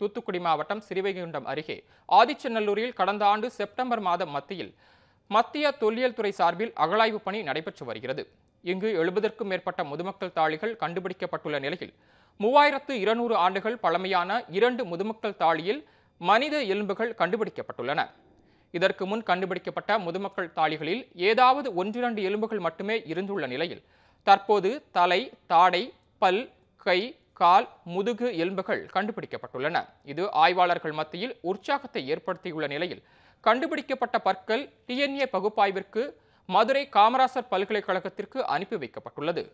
தூத்துக்குடி மாவட்டம் சிறிவைகுண்டம் அருகே ஆதிச்சநல்லூரில் கடந்த ஆண்டு செப்டம்பர் மாதம் மத்தியில் மத்திய தொல்லியல் துறை சார்பில் அகழாய்வு பணி நடைபெற்று வருகிறது இங்கு எழுபதற்கும் மேற்பட்ட முதுமக்கள் தாளிகள் கண்டுபிடிக்கப்பட்டுள்ள நிலையில் மூவாயிரத்து இருநூறு ஆண்டுகள் பழமையான இரண்டு முதுமக்கள் தாளியில் மனித எலும்புகள் கண்டுபிடிக்கப்பட்டுள்ளன இதற்கு முன் கண்டுபிடிக்கப்பட்ட முதுமக்கள் தாளிகளில் ஏதாவது ஒன்றிரண்டு எலும்புகள் மட்டுமே இருந்துள்ள நிலையில் தற்போது தலை தாடை பல் கை கால் முதுகு எலும்புகள் கண்டுபிடிக்கப்பட்டுள்ளன இது ஆய்வாளர்கள் மத்தியில் உற்சாகத்தை ஏற்படுத்தியுள்ள நிலையில் கண்டுபிடிக்கப்பட்ட பற்கள் டிஎன்ஏ பகுப்பாய்விற்கு மதுரை காமராசர் பல்கலைக்கழகத்திற்கு அனுப்பி வைக்கப்பட்டுள்ளது